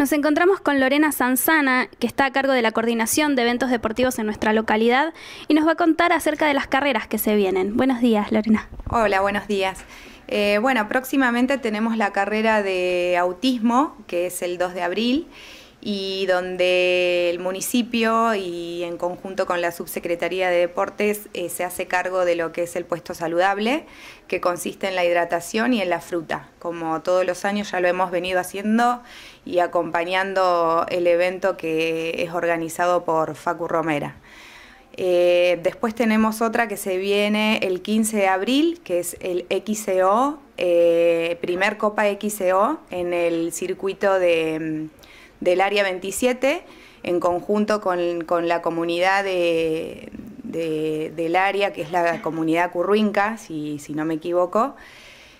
Nos encontramos con Lorena Sanzana, que está a cargo de la coordinación de eventos deportivos en nuestra localidad y nos va a contar acerca de las carreras que se vienen. Buenos días, Lorena. Hola, buenos días. Eh, bueno, próximamente tenemos la carrera de autismo, que es el 2 de abril y donde el municipio y en conjunto con la Subsecretaría de Deportes eh, se hace cargo de lo que es el puesto saludable, que consiste en la hidratación y en la fruta. Como todos los años ya lo hemos venido haciendo y acompañando el evento que es organizado por Facu Romera. Eh, después tenemos otra que se viene el 15 de abril, que es el XCO, eh, primer Copa XCO en el circuito de mm, del Área 27, en conjunto con, la comunidad del área, que es la comunidad curruinca, si, si no me equivoco.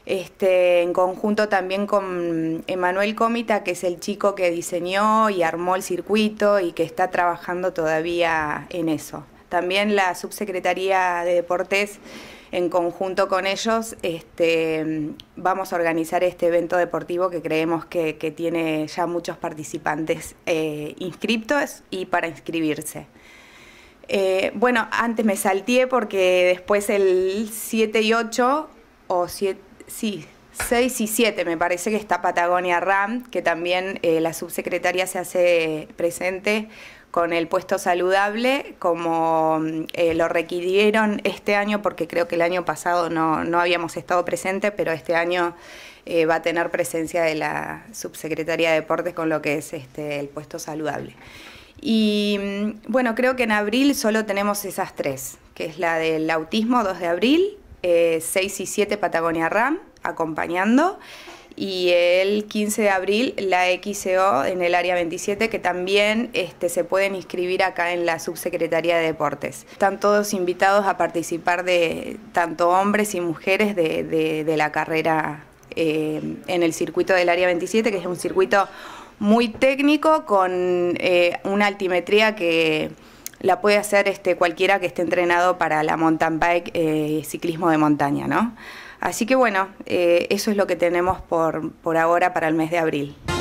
Este, en conjunto también con Emanuel Cómita, que es el chico que diseñó y armó el circuito y que está trabajando todavía en eso. También la Subsecretaría de Deportes en conjunto con ellos este, vamos a organizar este evento deportivo que creemos que, tiene ya muchos participantes eh, inscriptos y para inscribirse. Eh, bueno, antes me salté porque después el 7 y 8, o 7, sí, 6 y 7 me parece que está Patagonia RAM, que también eh, la subsecretaria se hace presente con el puesto saludable, como mm, eh, lo requirieron este año, porque creo que el año pasado no, habíamos estado presentes, pero este año eh, va a tener presencia de la subsecretaria de Deportes con lo que es este, el puesto saludable. Y mm, bueno, creo que en abril solo tenemos esas tres, que es la del autismo 2 de abril, 6 y 7 Patagonia RAM acompañando. Y el 15 de abril la XCO en el área 27, que también este, se pueden inscribir acá en la Subsecretaría de Deportes. Están todos invitados a participar de tanto hombres y mujeres de, la carrera eh, en el circuito del área 27, que es un circuito muy técnico con eh, una altimetría que la puede hacer este, cualquiera que esté entrenado para la mountain bike, eh, ciclismo de montaña, ¿no? Así que bueno, eh, eso es lo que tenemos por ahora para el mes de abril.